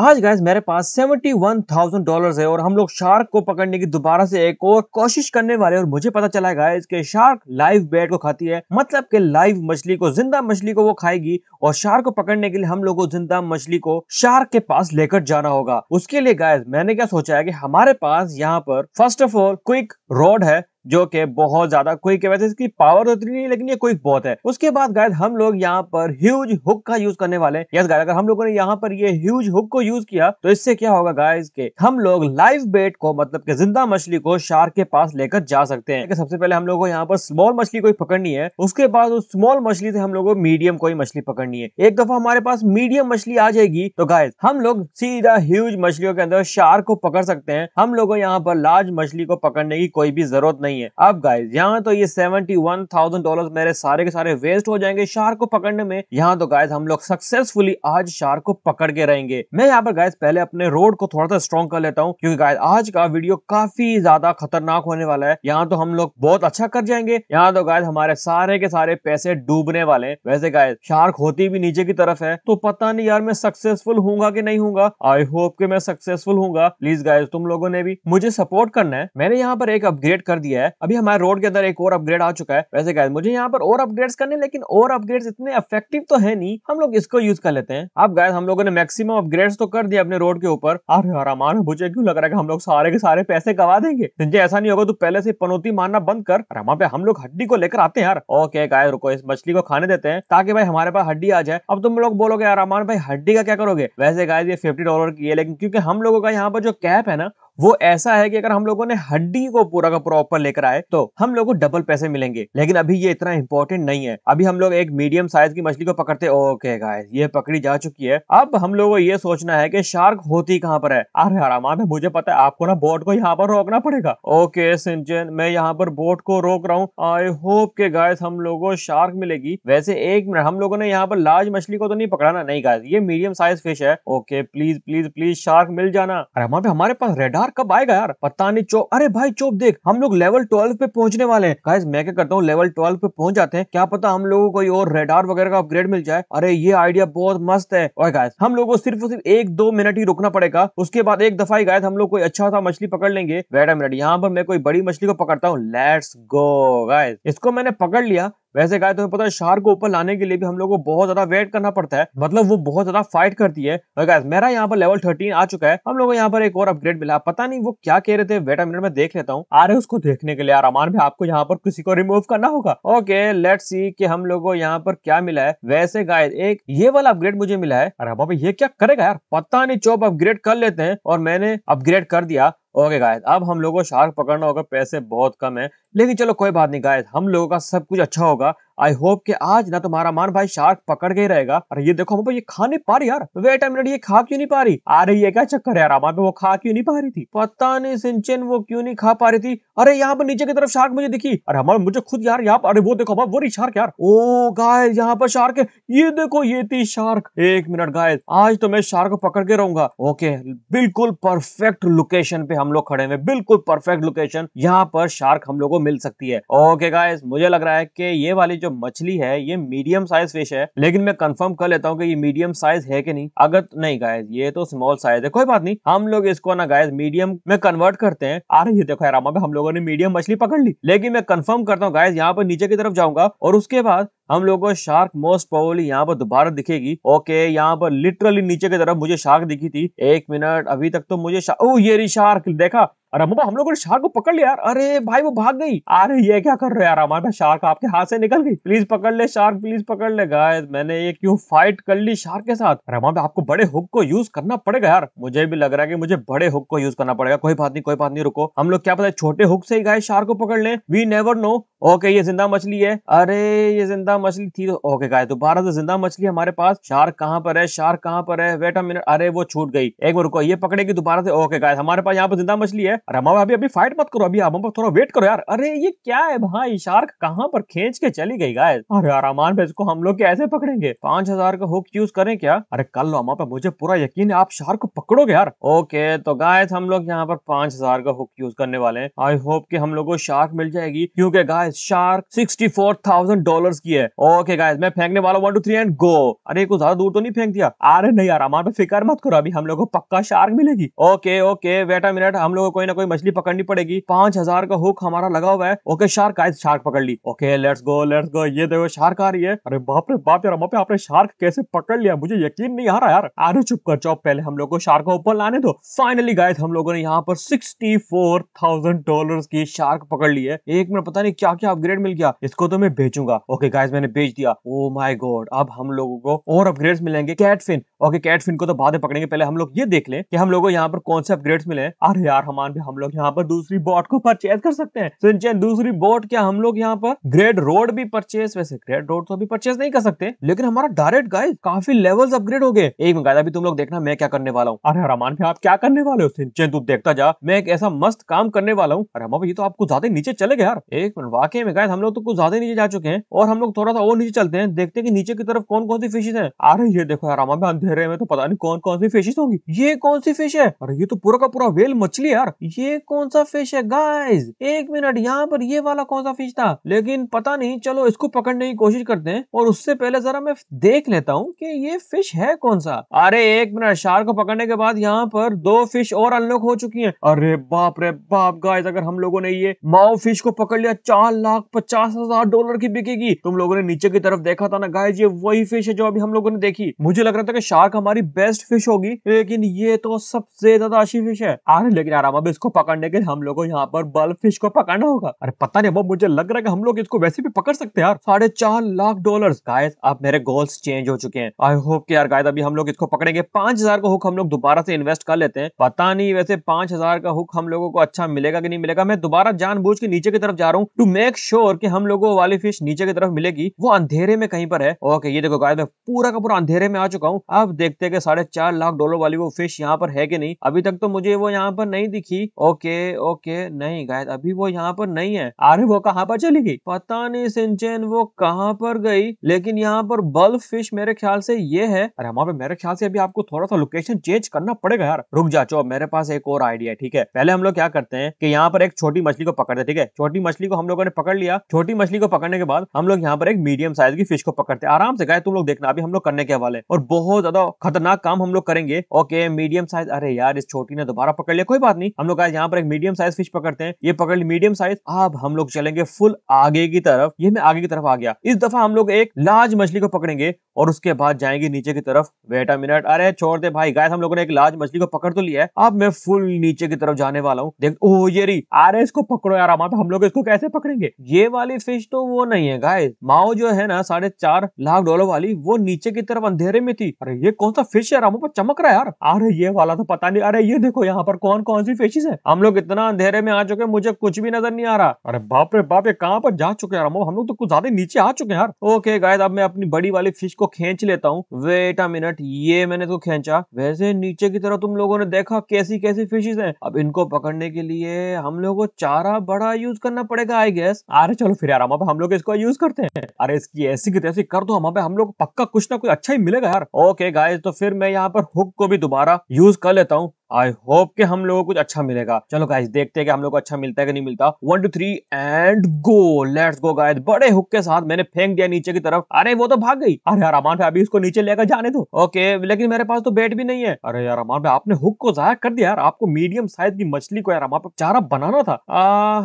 आज गाइस मेरे पास सेवेंटी वन थाउजेंड डॉलर है और हम लोग शार्क को पकड़ने की दोबारा से एक और कोशिश करने वाले और मुझे पता चला है कि शार्क लाइव बेड को खाती है मतलब कि लाइव मछली को जिंदा मछली को वो खाएगी और शार्क को पकड़ने के लिए हम लोग को जिंदा मछली को शार्क के पास लेकर जाना होगा उसके लिए गायज मैंने क्या सोचा है की हमारे पास यहाँ पर first of all quick rod है जो कि बहुत ज्यादा क्विक है वैसे इसकी पावर उतनी तो नहीं लेकिन ये क्विक बहुत है उसके बाद गायद हम लोग यहाँ पर ह्यूज हुक का यूज करने वाले यस गायद अगर हम लोगों ने यहाँ पर ये ह्यूज हुक को यूज किया तो इससे क्या होगा गाइस के हम लोग लाइव बेट को मतलब के जिंदा मछली को शार के पास लेकर जा सकते हैं सबसे पहले हम लोग को यहाँ पर स्मॉल मछली कोई पकड़नी है उसके बाद उस स्मॉल मछली से हम लोग को मीडियम कोई मछली पकड़नी है एक दफा हमारे पास मीडियम मछली आ जाएगी तो गाय हम लोग सीधा ह्यूज मछलियों के अंदर शार को पकड़ सकते हैं हम लोग यहाँ पर लार्ज मछली को पकड़ने की कोई भी जरूरत नहीं नहीं है अब गाइज यहाँ तो ये सेवेंटी वन थाउजेंड डॉलर मेरे सारे के सारे वेस्ट हो जाएंगे शार्क को पकड़ने में यहाँ तो गाइज हम लोग सक्सेसफुली आज शार्क को पकड़ के रहेंगे मैं यहाँ पर गाइज पहले अपने रोड को थोड़ा सा स्ट्रॉन्ग कर लेता हूँ क्योंकि गाइज आज का वीडियो काफी ज्यादा खतरनाक होने वाला है यहाँ तो हम लोग बहुत अच्छा कर जाएंगे यहाँ तो गायद हमारे सारे के सारे पैसे डूबने वाले हैं वैसे गायद शार्क होती भी नीचे की तरफ है तो पता नहीं यार मैं सक्सेसफुल हूँ कि नहीं हूँ आई होप कि मैं सक्सेसफुल हूँ प्लीज गायज तुम लोगों ने भी मुझे सपोर्ट करना है मैंने यहाँ पर एक अपग्रेड कर दिया है है अभी हमारे रोड के अंदर एक और अपग्रेड आ चुका है वैसे गाइज मुझे यहाँ पर और अपग्रेड्स करने लेकिन और अपग्रेड्स इतने इफेक्टिव तो है नहीं हम लोग इसको यूज कर लेते हैं अब गाइज हम लोगों ने मैक्सिमम अपग्रेड्स तो कर दिया अपने रोड के ऊपर अरे यार अमान मुझे क्यों लग रहा है कि हम लोग सारे के सारे पैसे गवा देंगे संजय ऐसा नहीं होगा तो पहले से पनौती मारना बंद कर रमा पे हम लोग हड्डी को लेकर आते हैं यार ओके गाय रुको इस मछली को खाने देते हैं ताकि भाई हमारे पास हड्डी आ जाए अब तुम लोग बोलोगे यार अमान भाई हड्डी का क्या करोगे वैसे गाय ये फिफ्टी डॉलर की है लेकिन क्योंकि हम लोगों का यहाँ पर जो कैप है ना वो ऐसा है कि अगर हम लोगों ने हड्डी को पूरा का प्रॉपर लेकर आए तो हम लोग को डबल पैसे मिलेंगे लेकिन अभी ये इतना इंपॉर्टेंट नहीं है अभी हम लोग एक मीडियम साइज की मछली को पकड़ते ओके गाइस ये पकड़ी जा चुकी है अब हम लोग को ये सोचना है की शार्क होती कहाँ पर है अरे आराम में मुझे पता है आपको ना बोट को यहाँ पर रोकना पड़ेगा ओके सिंचन मैं यहाँ पर बोट को रोक रहा हूँ आई होप के गायस हम लोगो शार्क मिलेगी वैसे एक मिनट हम लोगों ने यहाँ पर लार्ज मछली को तो नहीं पकड़ाना नहीं गायस ये मीडियम साइज फिश है okay please please please shark मिल जाना अरे हमारे पास रेडा यार कब आएगा यार पता नहीं चोप अरे भाई चोप देख हम लोग लेवल ट्वेल्व पे पहुंचने वाले हैं गाइस मैं क्या करता हूँ लेवल ट्वेल्व पे पहुंच जाते हैं क्या पता हम लोगों को कोई और रेडार वगैरह का अपग्रेड मिल जाए अरे ये आइडिया बहुत मस्त है और गाइस हम लोगों को सिर्फ सिर्फ एक दो मिनट ही रुकना पड़ेगा उसके बाद एक दफा ही गायद हम लोग कोई अच्छा सा मछली पकड़ लेंगे वेट मिनट यहाँ पर मैं कोई बड़ी मछली को पकड़ता हूँ लेट्स गो गाइस इसको मैंने पकड़ लिया वैसे गाय तुम्हें पता है शार को ऊपर लाने के लिए भी हम लोग को बहुत ज्यादा वेट करना पड़ता है मतलब वो बहुत ज्यादा फाइट करती है और गाय मेरा यहाँ पर लेवल थर्टीन आ चुका है हम लोग को यहाँ पर एक और अपग्रेड मिला पता नहीं वो क्या कह रहे थे वेट मिनट में देख लेता हूँ आ रहे उसको देखने के लिए यार अमान भी आपको यहाँ पर किसी को रिमूव करना होगा ओके लेट सी की हम लोग को यहाँ पर क्या मिला है वैसे गाय एक ये वाला अपग्रेड मुझे मिला है अरे बाबा ये क्या करेगा यार पता नहीं चौप अपग्रेड कर लेते हैं और मैंने अपग्रेड कर दिया ओके गायद अब हम लोग को शार्क पकड़ना होगा पैसे बहुत कम है लेकिन चलो कोई बात नहीं गायद हम लोगों का सब कुछ अच्छा होगा आई होप कि आज ना तुम्हारा मान भाई शार्क पकड़ के रहेगा अरे ये देखो भाई ये खा नहीं पा रही यार वेट मिनट ये खा क्यों नहीं पा रही आ रही है क्या चक्कर यार वो खा क्यों नहीं पा रही थी पता नहीं सिंचन वो क्यों नहीं खा पा रही थी अरे यहाँ पर नीचे की तरफ शार्क मुझे दिखी अरे हमारे मुझे खुद यार यहाँ पर अरे वो देखो वो रही शार्क यार ओ गाय यहाँ पर शार्क है ये देखो ये थी शार्क एक मिनट गाय आज तो मैं शार्क पकड़ के रहूंगा ओके बिल्कुल परफेक्ट लोकेशन पे हम लोग खड़े हुए बिल्कुल परफेक्ट लोकेशन यहाँ पर शार्क हम लोग को मिल सकती है ओके गाय मुझे लग रहा है की ये वाली जो मछली है ये मीडियम साइज फिश है लेकिन मैं कंफर्म कर लेता हूँ कि ये मीडियम साइज है कि नहीं अगर नहीं गायज ये तो स्मॉल साइज है कोई बात नहीं हम लोग इसको ना गायज मीडियम में कन्वर्ट करते हैं आ रही है देखो यार हम लोगों ने मीडियम मछली पकड़ ली लेकिन मैं कंफर्म करता हूँ गायज यहाँ पर नीचे की तरफ जाऊंगा और उसके बाद हम लोगों को शार्क मोस्ट पॉवरली यहाँ पर दोबारा दिखेगी ओके यहाँ पर लिटरली नीचे की तरफ मुझे शार्क दिखी थी एक मिनट अभी तक तो मुझे ओ oh, ये शार्क देखा अरे मुबा हम लोगों ने शार्क को पकड़ लिया यार अरे भाई वो भाग गई अरे ये क्या कर रहे यार हमारा शार्क आपके हाथ से निकल गई प्लीज पकड़ ले शार्क प्लीज पकड़ ले गाइस मैंने ये क्यों फाइट कर ली शार्क के साथ अरे अम्मा आपको बड़े हुक को यूज करना पड़ेगा यार मुझे भी लग रहा है कि मुझे बड़े हुक को यूज करना पड़ेगा कोई बात नहीं कोई बात नहीं रुको हम लोग क्या पता छोटे हुक से ही गाय शार्क को पकड़ ले वी नेवर नो ओके ये जिंदा मछली है अरे ये जिंदा मछली थी तो, ओके गाय दोबारा तो से जिंदा मछली हमारे पास शार्क कहाँ पर है शार्क कहाँ पर है वेट अ मिनट अरे वो छूट गई एक बार रुको ये पकड़ेगी दोबारा से ओके गाय हमारे पास यहाँ पर जिंदा मछली है अरे हमारे अभी अभी फाइट मत करो अभी हम थोड़ा वेट करो यार अरे ये क्या है भाई शार्क कहाँ पर खींच के चली गई गाय अरे यार पे इसको हम लोग कैसे पकड़ेंगे पांच हजार का हुक यूज करें क्या अरे कल लो हमारे मुझे पूरा यकीन है आप शार्क को पकड़ोगे यार ओके तो गाय हम लोग यहाँ पर पांच हजार का हुक यूज करने वाले हैं आई होप की हम लोग को शार्क मिल जाएगी क्यूँकी guy shark sixty four thousand dollar की है ओके गाइज मैं फेंकने वाला one two three and go अरे कुछ ज्यादा दूर तो नहीं फेंक दिया अरे नहीं यार हमारे फिकर मत करो अभी हम लोग को पक्का शार्क मिलेगी okay okay wait a minute हम लोग कोई ना कोई मछली पकड़नी पड़ेगी पांच हजार का हुक हमारा लगा हुआ है ओके शार्क गाइज शार्क पकड़ ली okay let's go let's go ये देखो शार्क आ रही है अरे बाप रे बाप यार पे आपने शार्क कैसे पकड़ लिया मुझे यकीन नहीं आ रहा यार अरे चुप कर चौप पहले हम लोग को शार्क को ऊपर लाने दो फाइनली गाइस हम लोगों ने यहाँ पर सिक्सटी फोर थाउजेंड डॉलर की शार्क पकड़ ली है एक मिनट पता नहीं क्या क्या अपग्रेड मिल गया इसको तो मैं बेचूंगा ओके गाइज मैंने बेच दिया ओ माई गॉड अब हम लोगों को और अपग्रेड मिलेंगे कैटफिन ओके कैटफिन को तो बाद में पकड़ेंगे पहले हम लोग ये देख ले कि हम लोग को यहाँ पर कौन से अपग्रेड मिले अरे यार हमान भी हम लोग यहाँ पर दूसरी बोट को परचेज कर सकते हैं सिंचन दूसरी बोट क्या हम लोग यहाँ पर ग्रेड रोड भी परचेज वैसे ग्रेड रोड तो अभी परचेज नहीं कर सकते लेकिन हमारा डायरेक्ट गाइज काफी लेवल्स अपग्रेड हो गए एक मिनट अभी तुम लोग देखना मैं क्या करने वाला हूँ अरे रमान भी आप क्या करने वाले हो सिंचन तू देखता जा मैं एक ऐसा मस्त काम करने वाला हूँ अरे हम ये तो आपको ज्यादा नीचे चले गए यार एक मिनट वाह इलाके में गाय हम लोग तो कुछ ज्यादा नीचे जा चुके हैं और हम लोग थोड़ा सा और नीचे चलते हैं देखते हैं कि नीचे की तरफ कौन कौन सी फिशेज है अरे ये देखो यार हमारे अंधेरे में तो पता नहीं कौन कौन सी फिशेज होंगी ये कौन सी फिश है अरे ये तो पूरा का पूरा वेल मछली यार ये कौन सा फिश है गाइज एक मिनट यहाँ पर ये वाला कौन सा फिश था लेकिन पता नहीं चलो इसको पकड़ने की कोशिश करते हैं और उससे पहले जरा मैं देख लेता हूँ की ये फिश है कौन सा अरे एक मिनट शार को पकड़ने के बाद यहाँ पर दो फिश और अनलॉक हो चुकी है अरे बाप रे बाप गाइज अगर हम लोगों ने ये माओ फिश को पकड़ लिया चार लाख पचास हजार डॉलर की बिकेगी तुम लोगों ने नीचे की तरफ देखा था ना गाय ये वही फिश है जो अभी हम लोगों ने देखी मुझे लग रहा था कि शार्क हमारी बेस्ट फिश होगी लेकिन ये तो सबसे ज्यादा अच्छी फिश है अरे लेकिन आराम अब इसको पकड़ने के हम लोगों को यहाँ पर बल्ब फिश को पकड़ना होगा अरे पता नहीं वो मुझे लग रहा है कि हम लोग इसको वैसे भी पकड़ सकते हैं यार साढ़े चार लाख डॉलर गाय अब मेरे गोल्स चेंज हो चुके हैं आई होप के यार गाय अभी हम लोग इसको पकड़ेंगे पांच हजार का हुक हम लोग दोबारा से इन्वेस्ट कर लेते हैं पता नहीं वैसे पांच हजार का हुक हम लोगों को अच्छा मिलेगा कि नहीं मिलेगा मैं दोबारा जानबूझ के नीचे की तरफ जा रहा हूँ टू मेक मेक श्योर कि हम लोगों वाली फिश नीचे की तरफ मिलेगी वो अंधेरे में कहीं पर है ओके ये देखो गाय मैं पूरा का पूरा अंधेरे में आ चुका हूँ अब देखते हैं साढ़े चार लाख डॉलर वाली वो फिश यहाँ पर है कि नहीं अभी तक तो मुझे वो यहाँ पर नहीं दिखी ओके ओके नहीं गाय अभी वो यहाँ पर नहीं है अरे वो कहाँ पर चली गई पता नहीं सिंचन वो कहाँ पर गई लेकिन यहाँ पर बल्ब फिश मेरे ख्याल से ये है अरे हमारे मेरे ख्याल से अभी आपको थोड़ा सा लोकेशन चेंज करना पड़ेगा यार रुक जा चो मेरे पास एक और आइडिया है ठीक है पहले हम लोग क्या करते हैं कि यहाँ पर एक छोटी मछली को पकड़ते ठीक है छोटी मछली को हम लोगों ने पकड़ लिया छोटी मछली को पकड़ने के बाद हम लोग यहाँ पर एक मीडियम साइज की फिश को पकड़ते हैं आराम से गए तुम लोग देखना अभी हम लोग करने के हवाले और बहुत ज्यादा खतरनाक काम हम लोग करेंगे ओके मीडियम साइज अरे यार इस छोटी ने दोबारा पकड़ लिया कोई बात नहीं हम लोग आज यहाँ पर एक मीडियम साइज फिश पकड़ते हैं ये पकड़ ली मीडियम साइज अब हम लोग चलेंगे फुल आगे की तरफ ये मैं आगे की तरफ आ गया इस दफा हम लोग एक लार्ज मछली को पकड़ेंगे और उसके बाद जाएंगे नीचे की तरफ बेटा मिनट अरे छोड़ दे भाई गाय हम लोगों ने एक लार्ज मछली को पकड़ तो लिया है अब मैं फुल नीचे की तरफ जाने वाला हूँ देख ओ ये रही अरे इसको पकड़ो यार तो हम लोग इसको कैसे पकड़ेंगे करेंगे ये वाली फिश तो वो नहीं है गाय माओ जो है ना साढ़े चार लाख डॉलर वाली वो नीचे की तरफ अंधेरे में थी अरे ये कौन सा फिश है पर चमक रहा है यार अरे ये वाला तो पता नहीं अरे ये देखो यहाँ पर कौन कौन सी फिशेज है हम लोग इतना अंधेरे में आ चुके मुझे कुछ भी नजर नहीं आ रहा अरे बाप रे बाप ये कहाँ पर जा चुके हैं हम लोग तो कुछ ज्यादा नीचे आ चुके हैं यार ओके गाय अब मैं अपनी बड़ी वाली फिश को खींच लेता हूँ वेट अ मिनट ये मैंने तो खींचा वैसे नीचे की तरफ तुम लोगों ने देखा कैसी कैसी फिशेज है अब इनको पकड़ने के लिए हम लोग को चारा बड़ा यूज करना पड़ेगा आई गैस एस अरे चलो फिर यार हम हम लोग इसको यूज करते हैं अरे इसकी ऐसी की तैसी कर दो हम हम लोग पक्का कुछ ना कुछ अच्छा ही मिलेगा यार ओके गाइस तो फिर मैं यहाँ पर हुक को भी दोबारा यूज कर लेता हूँ आई होप कि हम लोगों को कुछ अच्छा मिलेगा चलो गाइस देखते हैं कि हम लोग को अच्छा मिलता है कि नहीं मिलता one two three and go let's go guys बड़े हुक के साथ मैंने फेंक दिया नीचे की तरफ अरे वो तो भाग गई अरे यार अमान भाई अभी इसको नीचे लेकर जाने दो ओके लेकिन मेरे पास तो बेट भी नहीं है अरे यार अमान भाई आपने हुक को जाया कर दिया यार आपको मीडियम साइज की मछली को यार अमान चारा बनाना था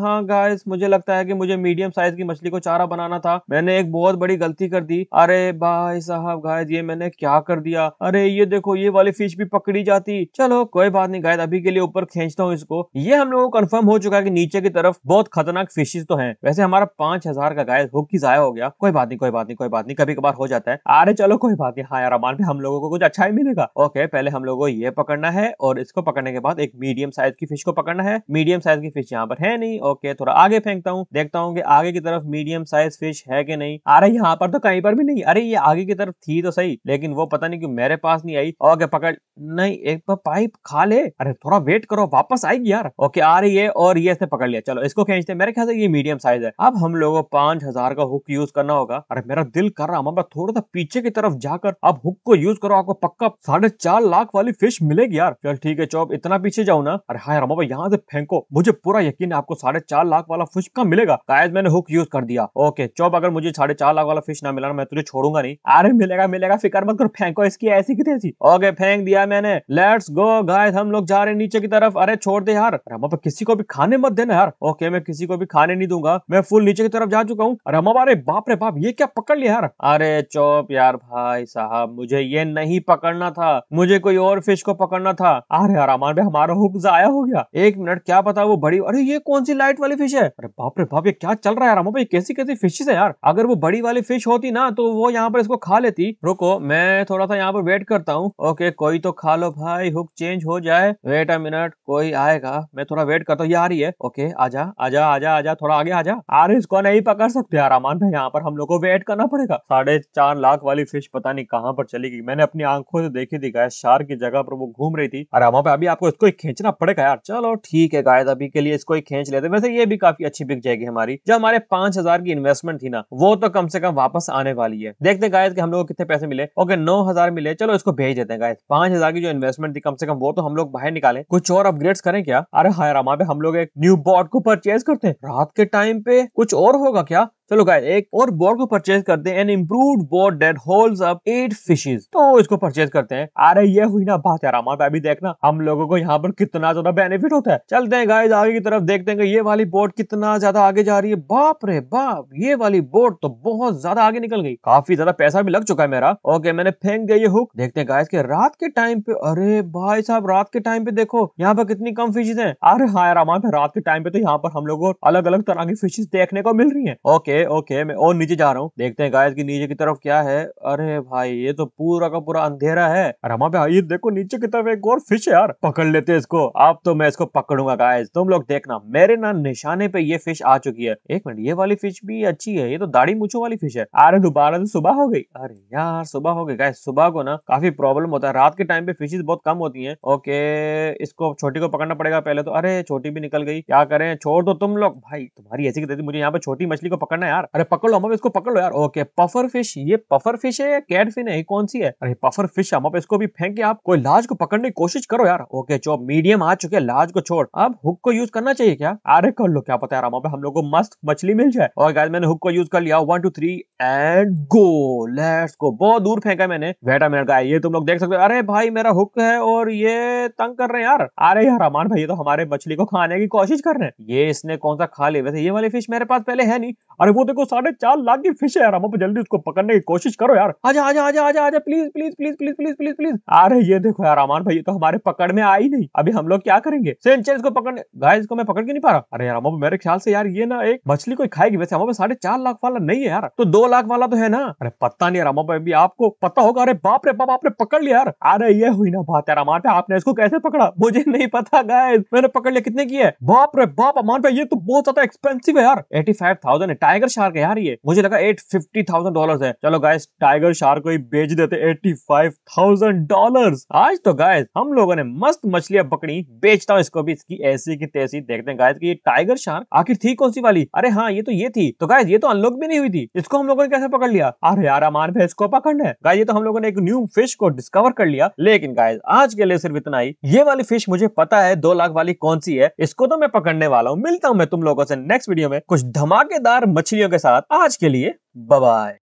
हाँ गाइस मुझे लगता है की मुझे मीडियम साइज की मछली को चारा बनाना था मैंने एक बहुत बड़ी गलती कर दी अरे भाई साहब गाइस ये मैंने क्या कर दिया अरे ये देखो ये वाली फिश भी पकड़ी जाती चलो कोई बात नहीं गायद अभी के लिए ऊपर खींचता हूँ इसको ये हम लोगों को कंफर्म हो चुका है कि नीचे की तरफ बहुत खतरनाक फिशेज तो हैं वैसे हमारा पांच हजार का गायद हुक ही जाया हो गया कोई बात नहीं कोई बात नहीं कोई बात नहीं कभी कभार हो जाता है अरे चलो कोई बात नहीं हाँ यार अमान भी हम लोगों को कुछ अच्छा ही मिलेगा ओके पहले हम लोगों को ये पकड़ना है और इसको पकड़ने के बाद एक मीडियम साइज की फिश को पकड़ना है मीडियम साइज की फिश यहाँ पर है नहीं ओके थोड़ा आगे फेंकता हूँ देखता हूँ कि आगे की तरफ मीडियम साइज फिश है कि नहीं अरे यहाँ पर तो कहीं पर भी नहीं अरे ये आगे की तरफ थी तो सही लेकिन वो पता नहीं क्यों मेरे पास नहीं आई ओके पकड़ नहीं एक पाइप खा खा ले अरे थोड़ा वेट करो वापस आएगी यार ओके आ रही है और ये ऐसे पकड़ लिया चलो इसको खींचते मेरे ख्याल से ये मीडियम साइज है अब हम लोगों को पांच हजार का हुक यूज करना होगा अरे मेरा दिल कर रहा मैं थोड़ा सा पीछे की तरफ जाकर अब हुक को यूज करो आपको पक्का साढ़े चार लाख वाली फिश मिलेगी यार चल ठीक है चौब इतना पीछे जाओ ना अरे हाँ यार यहाँ से फेंको मुझे पूरा यकीन है आपको साढ़े चार लाख वाला फिश का मिलेगा शायद मैंने हुक यूज कर दिया ओके चौब अगर मुझे साढ़े चार लाख वाला फिश ना मिला मैं तुझे छोड़ूंगा नहीं अरे मिलेगा मिलेगा फिक्र मत करो फेंको इसकी ऐसी की ओके फेंक दिया मैंने लेट्स गो गाय शायद हम लोग जा रहे हैं नीचे की तरफ अरे छोड़ दे यार रमा पर किसी को भी खाने मत देना यार ओके मैं किसी को भी खाने नहीं दूंगा मैं फुल नीचे की तरफ जा चुका हूँ रमा अरे बाप रे बाप ये क्या पकड़ लिया यार अरे चौप यार भाई साहब मुझे ये नहीं पकड़ना था मुझे कोई और फिश को पकड़ना था अरे यार अमान भाई हमारा हुक जाया हो गया एक मिनट क्या पता वो बड़ी अरे ये कौन सी लाइट वाली फिश है अरे बाप रे बाप ये क्या चल रहा है रामा भाई कैसी कैसी फिशेस है यार अगर वो बड़ी वाली फिश होती ना तो वो यहाँ पर इसको खा लेती रुको मैं थोड़ा सा यहाँ पर वेट करता हूँ ओके कोई तो खा लो भाई हुक चेंज हो जाए वेट अ मिनट कोई आएगा मैं थोड़ा वेट करता हूँ ये आ रही है ओके आजा आजा आजा आजा थोड़ा आगे आजा आर इसको नहीं पकड़ सकते यार भाई यहाँ पर हम लोग को वेट करना पड़ेगा साढ़े चार लाख वाली फिश पता नहीं कहाँ पर चली गई मैंने अपनी आंखों से देखी थी गाय शार की जगह पर वो घूम रही थी अरे पे अभी आपको इसको खींचना पड़ेगा यार चलो ठीक है गाय अभी के लिए इसको ही खींच लेते वैसे ये भी काफी अच्छी बिक जाएगी हमारी जो हमारे पांच की इन्वेस्टमेंट थी ना वो तो कम से कम वापस आने वाली है देखते गाय हम लोग को कितने पैसे मिले ओके नौ मिले चलो इसको भेज देते हैं गाय पांच की जो इन्वेस्टमेंट थी कम से कम वो तो हम लोग बाहर निकाले कुछ और अपग्रेड करें क्या अरे हाय रामा हम लोग एक न्यू बॉट को परचेज करते हैं रात के टाइम पे कुछ और होगा क्या चलो गाइस एक और बोर्ड को परचेज करते हैं an improved rod that hold up eight fishes तो इसको परचेज करते हैं अरे ये हुई ना बात यार हमारा अभी देखना हम लोगों को यहाँ पर कितना ज्यादा बेनिफिट होता है चलते हैं गाइस आगे की तरफ देखते हैं ये वाली बोर्ड कितना ज्यादा आगे जा रही है बाप रे बाप ये वाली बोर्ड तो बहुत ज्यादा आगे निकल गई काफी ज्यादा पैसा भी लग चुका है मेरा ओके मैंने फेंक दिया ये हुक देखते हैं गाइस के रात के टाइम पे अरे भाई साहब रात के टाइम पे देखो यहाँ पर कितनी कम फिशेज है अरे हाँ यार रात के टाइम पे तो यहाँ पर हम लोग को अलग अलग तरह की फिशेज देखने को मिल रही है ओके ओके मैं और नीचे जा रहा हूँ देखते हैं गाइस कि नीचे की तरफ क्या है अरे भाई ये तो पूरा का पूरा अंधेरा है अरे हमारे भाई देखो नीचे की तरफ एक और फिश है यार पकड़ लेते हैं इसको अब तो मैं इसको पकड़ूंगा गायस तुम लोग देखना मेरे ना निशाने पे ये फिश आ चुकी है एक मिनट ये वाली फिश भी अच्छी है ये तो दाढ़ी मुछो वाली फिश है अरे दोबारा तो सुबह हो गई अरे यार सुबह हो गई गाय सुबह को ना काफी प्रॉब्लम होता है रात के टाइम पे फिशेज बहुत कम होती है ओके इसको छोटी को पकड़ना पड़ेगा पहले तो अरे छोटी भी निकल गई क्या करें छोड़ दो तुम लोग भाई तुम्हारी ऐसी मुझे यहाँ पे छोटी मछली को पकड़ना ना यार अरे पकड़ लो अमाप इसको पकड़ लो यार ओके पफर फिश ये पफर फिश है या कैट फिन है कौन सी है अरे पफर फिश हम इसको भी फेंके आप कोई लार्ज को पकड़ने की कोशिश करो यार ओके चो मीडियम आ चुके लार्ज को छोड़ अब हुक को यूज करना चाहिए क्या अरे कर लो क्या पता यार हम लोग को मस्त मछली मिल जाए और मैंने हुक को यूज कर लिया one two three and go let's go बहुत दूर फेंका मैंने वेटा मिनट का ये तुम लोग देख सकते हो अरे भाई मेरा हुक है और ये तंग कर रहे हैं यार अरे यार अमान भाई तो हमारे मछली को खाने की कोशिश कर रहे हैं ये इसने कौन सा खा लिया वैसे ये वाली फिश मेरे पास पहले है नहीं अरे वो देखो साढ़े चार लाख की फिश है यार जल्दी उसको पकड़ने की कोशिश करो यार आजा आजा आजा आजा आजा please please please please please please please अरे ये देखो यार अमान भाई तो हमारे पकड़ में आई नहीं अभी हम लोग क्या करेंगे इसको पकड़ने गाय इसको मैं पकड़ के नहीं पा रहा अरे यार मेरे ख्याल से यार ये ना एक मछली कोई खाएगी वैसे हमारे साढ़े चार लाख वाला नहीं है यार तो दो लाख वाला तो है ना अरे पता नहीं रामा भाई आपको पता होगा अरे बाप रे बाप आपने पकड़ लिया यार अरे ये हुई ना बात यार अमान पे आपने इसको कैसे पकड़ा मुझे नहीं पता गाइस मैंने पकड़ लिया कितने की है बाप रे बाप अमान पे ये तो बहुत ज्यादा एक्सपेंसिव है यार एटी है टाइगर शार्क है यार ये मुझे लगा एट फिफ्टी है चलो गाइस टाइगर शार्क को ही बेच देते एटी फाइव आज तो गाइस हम लोगों ने मस्त मछलियां पकड़ी बेचता हूँ इसको भी इसकी ऐसी की तैसी देखते हैं गाइस की टाइगर शार्क आखिर थी कौन सी वाली अरे हाँ ये तो ये थी तो गाइस ये तो अनलॉक भी नहीं हुई थी इसको हम लोग लोगों ने कैसे पकड़ लिया अरे यार अमान भैंस को पकड़ है गाय ये तो हम लोगों ने एक न्यू फिश को डिस्कवर कर लिया लेकिन गाय आज के लिए सिर्फ इतना ही ये वाली फिश मुझे पता है दो लाख वाली कौन सी है इसको तो मैं पकड़ने वाला हूँ मिलता हूँ मैं तुम लोगों से नेक्स्ट वीडियो में कुछ धमाकेदार मछलियों के साथ आज के लिए बबाई